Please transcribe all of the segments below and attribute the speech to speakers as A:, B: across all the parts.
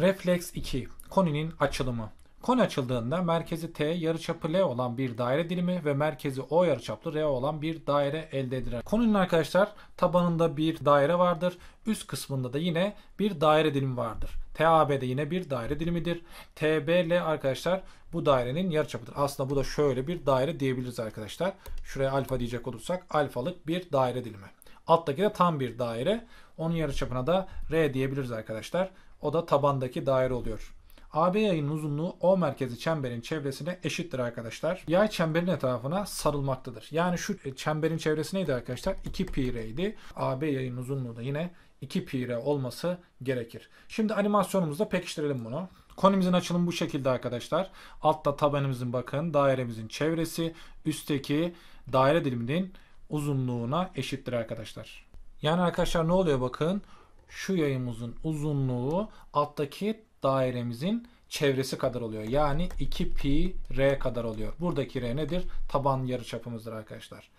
A: Reflex 2. Koninin açılımı. Koni açıldığında merkezi T yarıçapı L olan bir daire dilimi ve merkezi O yarıçaplı R olan bir daire elde edilir. Koninin arkadaşlar tabanında bir daire vardır. Üst kısmında da yine bir daire dilimi vardır. TAB de yine bir daire dilimidir. TBL arkadaşlar bu dairenin yarıçapıdır. Aslında bu da şöyle bir daire diyebiliriz arkadaşlar. Şuraya alfa diyecek olursak alfalık bir daire dilimi. Alttaki de tam bir daire. Onun yarıçapına da R diyebiliriz arkadaşlar. O da tabandaki daire oluyor. AB yayının uzunluğu O merkezi çemberin çevresine eşittir arkadaşlar. Yay çemberin etrafına sarılmaktadır. Yani şu çemberin çevresi neydi arkadaşlar? 2 pi idi. AB yayının uzunluğu da yine 2 pi r olması gerekir. Şimdi animasyonumuzda pekiştirelim bunu. Konimizin açılımı bu şekilde arkadaşlar. Altta tabanımızın bakın dairemizin çevresi üstteki daire diliminin uzunluğuna eşittir arkadaşlar. Yani arkadaşlar ne oluyor bakın şu yayımızın uzunluğu alttaki dairemizin çevresi kadar oluyor. Yani 2 pi r kadar oluyor. Buradaki r nedir? Taban yarıçapımızdır arkadaşlar.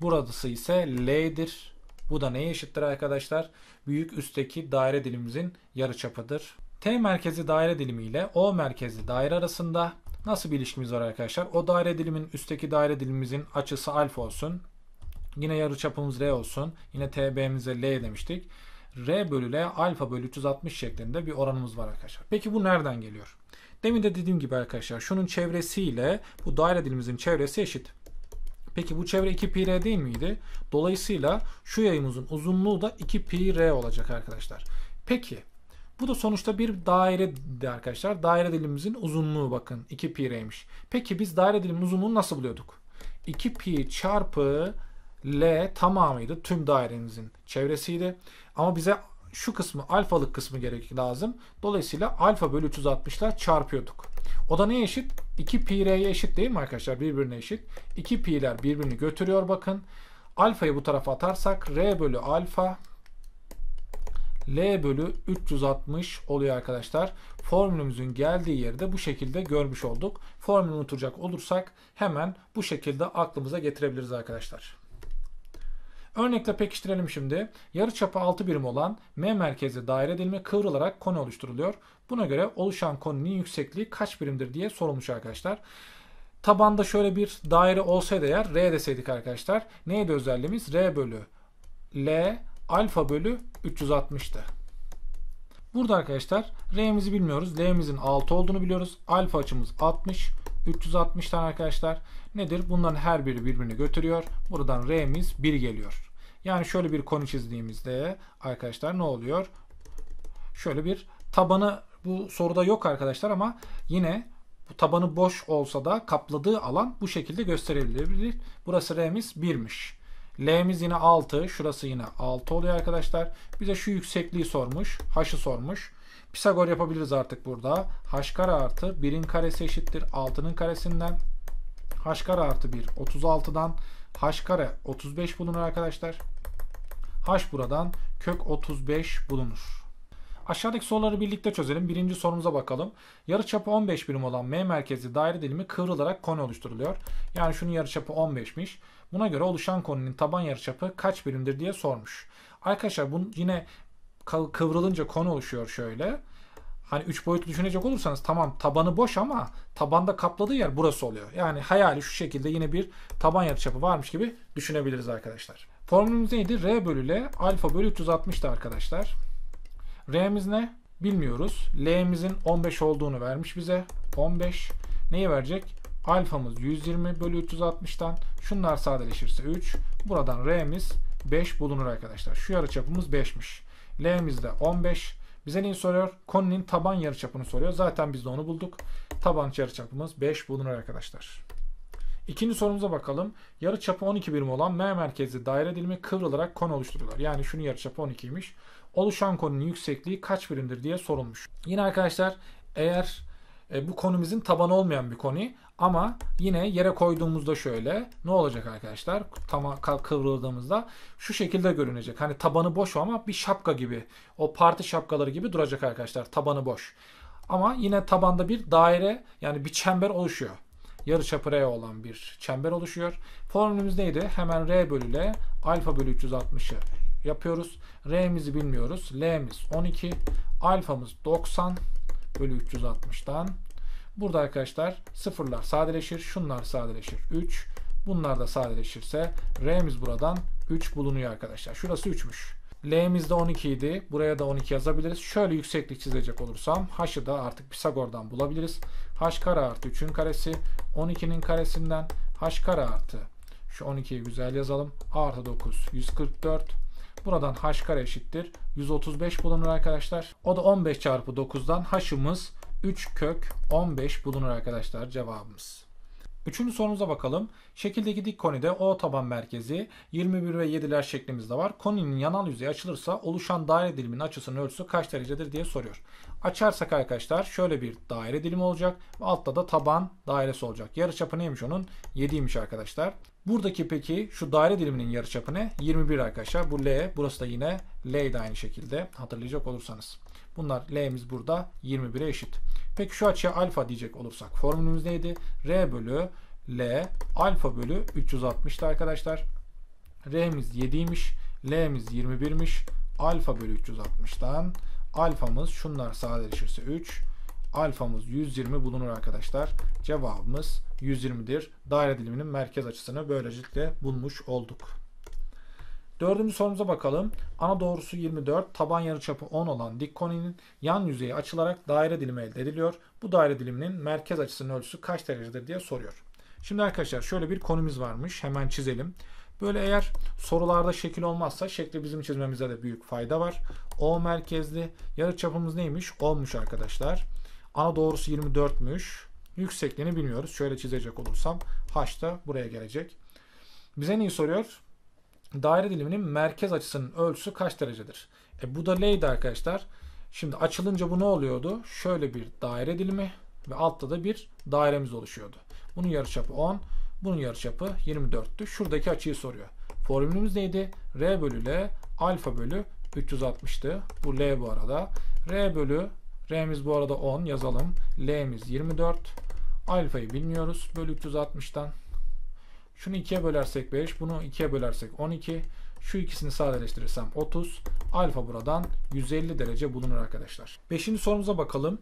A: Burası ise l'dir. Bu da neye eşittir arkadaşlar? Büyük üstteki daire dilimizin yarıçapıdır. T merkezi daire dilimi ile O merkezi daire arasında nasıl bir ilişkimiz var arkadaşlar? O daire dilimin üstteki daire dilimizin açısı alfa olsun. Yine yarıçapımız r olsun. Yine tb'mize l demiştik. R bölü L alfa bölü 360 şeklinde bir oranımız var arkadaşlar. Peki bu nereden geliyor? Demin de dediğim gibi arkadaşlar şunun çevresiyle bu daire dilimizin çevresi eşit. Peki bu çevre 2 pi r değil miydi? Dolayısıyla şu yayımızın uzunluğu da 2 pi r olacak arkadaşlar. Peki bu da sonuçta bir dairedi arkadaşlar. Daire dilimimizin uzunluğu bakın 2 pi r'ymiş. Peki biz daire diliminin uzunluğunu nasıl buluyorduk? 2 pi çarpı L tamamıydı. Tüm dairenizin çevresiydi. Ama bize şu kısmı alfalık kısmı gerek lazım. Dolayısıyla alfa bölü 360'la çarpıyorduk. O da neye eşit? 2 pi r'ye eşit değil mi arkadaşlar? Birbirine eşit. 2 pi'ler birbirini götürüyor bakın. Alfayı bu tarafa atarsak r bölü alfa L bölü 360 oluyor arkadaşlar. Formülümüzün geldiği yeri de bu şekilde görmüş olduk. Formülü unutacak olursak hemen bu şekilde aklımıza getirebiliriz arkadaşlar. Örnekle pekiştirelim şimdi. Yarıçapı 6 birim olan M merkezli daire dilimi kıvrılarak koni oluşturuluyor. Buna göre oluşan koninin yüksekliği kaç birimdir diye sorulmuş arkadaşlar. Tabanda şöyle bir daire olsaydı eğer R deseydik arkadaşlar. Neydi özelliğimiz? R bölü L alfa bölü 360'tı. Burada arkadaşlar R'mizi bilmiyoruz. L'mizin 6 olduğunu biliyoruz. Alfa açımız 60. 360 360'tan arkadaşlar nedir? Bunların her biri birbirini götürüyor. Buradan R'miz 1 geliyor. Yani şöyle bir konu çizdiğimizde arkadaşlar ne oluyor? Şöyle bir tabanı bu soruda yok arkadaşlar ama yine bu tabanı boş olsa da kapladığı alan bu şekilde gösterilebilir. Burası R'miz 1'miş. L'miz yine 6. Şurası yine 6 oluyor arkadaşlar. Bize şu yüksekliği sormuş. H'ı sormuş. Pisagor yapabiliriz artık burada. h kare artı 1'in karesi eşittir 6'nın karesinden. h kare artı 1 36'dan. h kare 35 bulunur arkadaşlar. h buradan kök 35 bulunur. Aşağıdaki soruları birlikte çözelim. Birinci sorumuza bakalım. Yarıçapı 15 birim olan M merkezli daire dilimi kıvrılarak koni oluşturuluyor. Yani şunun yarıçapı 15'miş. Buna göre oluşan koninin taban yarıçapı kaç birimdir diye sormuş. Arkadaşlar bunu yine kıvrılınca konu oluşuyor şöyle. Hani üç boyutlu düşünecek olursanız tamam tabanı boş ama tabanda kapladığı yer burası oluyor. Yani hayali şu şekilde yine bir taban yarıçapı varmış gibi düşünebiliriz arkadaşlar. Formülümüz neydi? R bölü L alfa bölü 360'tı arkadaşlar. R'miz ne? Bilmiyoruz. L'mizin 15 olduğunu vermiş bize. 15. Neyi verecek? Alfamız 120 bölü 360'tan. Şunlar sadeleşirse 3. Buradan R'miz 5 bulunur arkadaşlar. Şu yarıçapımız 5'miş. L'miz de 15. Bize neyi soruyor? Koninin taban yarıçapını soruyor. Zaten biz de onu bulduk. Taban yarıçapımız 5 bulunur arkadaşlar. İkinci sorumuza bakalım. Yarıçapı 12 birim olan M merkezli daire dilimi kıvrılarak kon oluştururlar. Yani şunun yarıçapı 12'ymiş. Oluşan konunun yüksekliği kaç birimdir diye sorulmuş. Yine arkadaşlar eğer e, bu konumuzun tabanı olmayan bir konu ama yine yere koyduğumuzda şöyle ne olacak arkadaşlar? Tam kıvrıldığımızda şu şekilde görünecek. Hani tabanı boş ama bir şapka gibi. O parti şapkaları gibi duracak arkadaşlar. Tabanı boş. Ama yine tabanda bir daire yani bir çember oluşuyor. Yarıçapı R olan bir çember oluşuyor. Formülümüz neydi? Hemen R bölü L alfa bölü 360'ı yapıyoruz. R'mizi bilmiyoruz. L'miz 12, alfamız 90, bölü 360'dan. Burada arkadaşlar sıfırlar sadeleşir. Şunlar sadeleşir. 3. Bunlar da sadeleşirse R'miz buradan 3 bulunuyor arkadaşlar. Şurası 3'müş. L'miz de 12 idi. Buraya da 12 yazabiliriz. Şöyle yükseklik çizecek olursam h'ı da artık Pisagor'dan bulabiliriz. h kare artı 3'ün karesi 12'nin karesinden h kare artı şu 12'yi güzel yazalım. A artı 9 144 Buradan h kare eşittir. 135 bulunur arkadaşlar. O da 15 çarpı 9'dan h'ımız 3 kök 15 bulunur arkadaşlar cevabımız. Üçüncü sorumuza bakalım. Şekildeki dik konide O taban merkezi 21 ve 7'ler şeklimizde var. Koninin yanal yüzeyi açılırsa oluşan daire diliminin açısının ölçüsü kaç derecedir diye soruyor. Açarsak arkadaşlar şöyle bir daire dilimi olacak. altta da taban dairesi olacak. Yarıçapı neymiş onun? 7'ymiş arkadaşlar. Buradaki peki şu daire diliminin yarıçapı ne? 21 arkadaşlar. Bu L. Burası da yine L de aynı şekilde hatırlayacak olursanız. Bunlar L'miz burada 21'e eşit. Peki şu açıya alfa diyecek olursak formülümüz neydi? R bölü L alfa bölü 360'tı arkadaşlar. R'miz 7'ymiş. L'miz 21'miş. Alfa bölü 360'tan Alfamız şunlar sadeleşirse 3. Alfamız 120 bulunur arkadaşlar. Cevabımız 120'dir. Daire diliminin merkez açısını böylelikle bulmuş olduk. Dördüncü sorumuza bakalım. Ana doğrusu 24, taban yarıçapı 10 olan dik koninin yan yüzeyi açılarak daire dilimi elde ediliyor. Bu daire diliminin merkez açısının ölçüsü kaç derecedir diye soruyor. Şimdi arkadaşlar şöyle bir konumuz varmış. Hemen çizelim. Böyle eğer sorularda şekil olmazsa şekli bizim çizmemize de büyük fayda var. O merkezli yarıçapımız çapımız neymiş? 10'muş arkadaşlar. Ana doğrusu 24'müş. Yüksekliğini bilmiyoruz. Şöyle çizecek olursam h da buraya gelecek. Bize neyi soruyor? Daire diliminin merkez açısının ölçüsü kaç derecedir? E bu da neydi arkadaşlar? Şimdi açılınca bu ne oluyordu? Şöyle bir daire dilimi ve altta da bir dairemiz oluşuyordu. Bunun yarıçapı 10. Bunun yarıçapı 24'tü. Şuradaki açıyı soruyor. Formülümüz neydi? R bölü L alfa bölü 360'tı. Bu L bu arada. R bölü R'miz bu arada 10 yazalım. L'miz 24. Alfayı bilmiyoruz. Bölü 360'tan. Şunu 2'ye bölersek 5. Bunu 2'ye bölersek 12. Şu ikisini sadeleştirirsem 30. Alfa buradan 150 derece bulunur arkadaşlar. Beşinci sorumuza bakalım.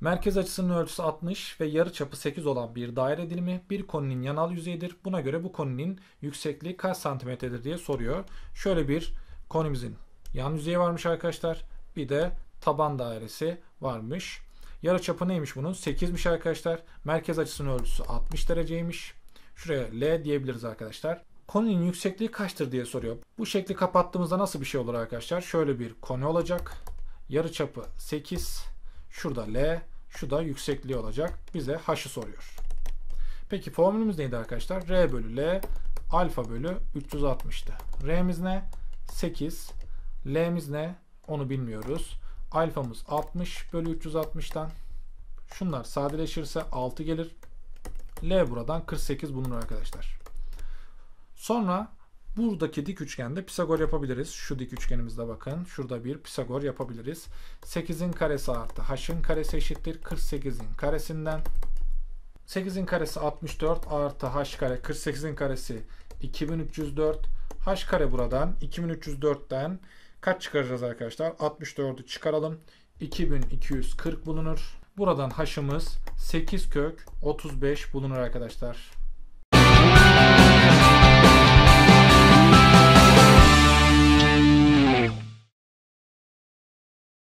A: Merkez açısının ölçüsü 60 ve yarı çapı 8 olan bir daire dilimi bir koninin yanal yüzeyidir. Buna göre bu koninin yüksekliği kaç santimetredir diye soruyor. Şöyle bir konimizin yan yüzeyi varmış arkadaşlar. Bir de taban dairesi varmış. Yarı çapı neymiş bunun? 8'miş arkadaşlar. Merkez açısının ölçüsü 60 dereceymiş. Şuraya L diyebiliriz arkadaşlar. Koninin yüksekliği kaçtır diye soruyor. Bu şekli kapattığımızda nasıl bir şey olur arkadaşlar? Şöyle bir koni olacak. Yarı çapı 8 Şurada L, şu da yüksekliği olacak. Bize H'ı soruyor. Peki formülümüz neydi arkadaşlar? R bölü L alfa bölü 360'tı. R'miz ne? 8. L'miz ne? Onu bilmiyoruz. Alfamız 60 bölü 360'tan. Şunlar sadeleşirse 6 gelir. L buradan 48 bulunur arkadaşlar. Sonra Buradaki dik üçgende Pisagor yapabiliriz. Şu dik üçgenimizde bakın. Şurada bir Pisagor yapabiliriz. 8'in karesi artı h'ın karesi eşittir. 48'in karesinden 8'in karesi 64 artı h kare 48'in karesi 2304 h kare buradan 2304'ten kaç çıkaracağız arkadaşlar? 64'ü çıkaralım. 2240 bulunur. Buradan h'ımız 8 kök 35 bulunur arkadaşlar.